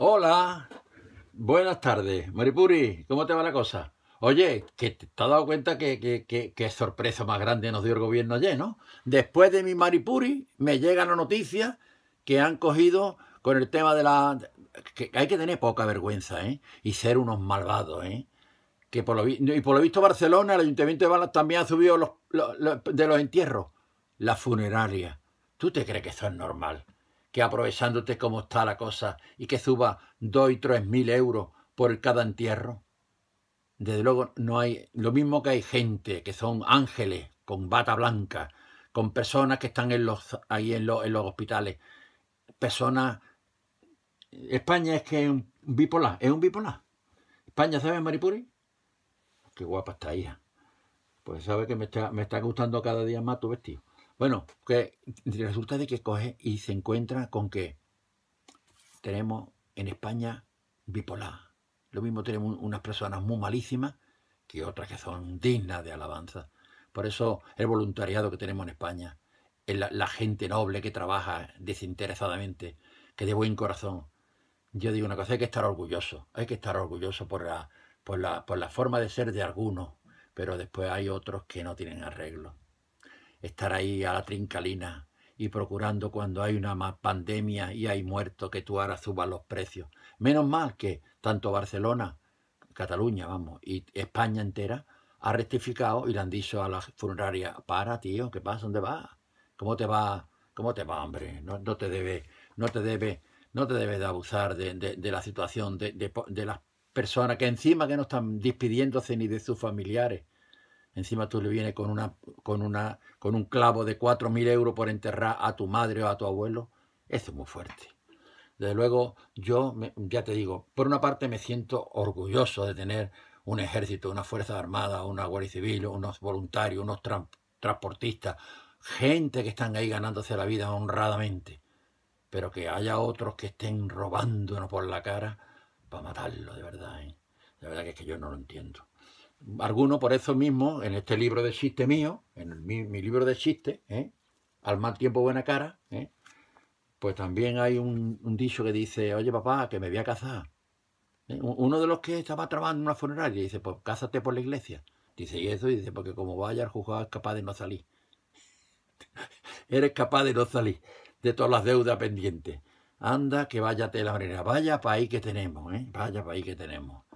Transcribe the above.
Hola, buenas tardes. Maripuri, ¿cómo te va la cosa? Oye, que te has dado cuenta que, que, sorpresa más grande nos dio el gobierno ayer, ¿no? Después de mi Maripuri, me llega la noticia que han cogido con el tema de la... que hay que tener poca vergüenza, ¿eh? Y ser unos malvados, ¿eh? Que por lo Y por lo visto Barcelona, el Ayuntamiento de Balas también ha subido de los entierros, la funeraria. ¿Tú te crees que eso es normal? que aprovechándote como está la cosa y que suba dos y tres mil euros por cada entierro? Desde luego no hay, lo mismo que hay gente que son ángeles con bata blanca, con personas que están en los, ahí en los, hospitales, personas... España es que es un bipolar, es un bipolar. España, ¿sabes, Maripuri? Qué guapa está ella. Pues sabe que me está, me está gustando cada día más tu vestido. Bueno, que resulta de que coge y se encuentra con que tenemos en España bipolar. Lo mismo tenemos unas personas muy malísimas que otras que son dignas de alabanza. Por eso el voluntariado que tenemos en España, la, gente noble que trabaja desinteresadamente, que de buen corazón. Yo digo una cosa, hay que estar orgulloso, hay que estar orgulloso por la, por la, por la forma de ser de algunos, pero después hay otros que no tienen arreglo estar ahí a la trincalina y procurando cuando hay una pandemia y hay muertos que tú ahora subas los precios. Menos mal que tanto Barcelona, Cataluña, vamos, y España entera ha rectificado y le han dicho a la funeraria, para tío, ¿qué pasa? ¿Dónde vas? ¿Cómo te va? ¿Cómo te va, hombre? No, te debe, no te debe, no te debe de abusar de, la situación de, de las personas que encima que no están despidiéndose ni de sus familiares encima tú le vienes con, una, con, una, con un clavo de 4.000 euros por enterrar a tu madre o a tu abuelo, eso es muy fuerte. Desde luego, yo, ya te digo, por una parte me siento orgulloso de tener un ejército, una fuerza armada, una guardia civil, unos voluntarios, unos transportistas, gente que están ahí ganándose la vida honradamente, pero que haya otros que estén robándonos por la cara para matarlo, de verdad. ¿eh? La verdad que es que yo no lo entiendo. Algunos por eso mismo, en este libro de chiste mío, en mi, libro de chiste, ¿eh? Al mal tiempo buena cara, ¿eh? pues también hay un, dicho que dice, oye papá, que me voy a casar. ¿eh? Uno de los que estaba trabajando en una funeraria dice, pues cásate por la iglesia. Dice, y eso, y dice, porque como vaya El juzgado es capaz de no salir. Eres capaz de no salir de todas las deudas pendientes. Anda, que váyate la manera. Vaya ahí que tenemos, ¿eh? Vaya ahí que tenemos.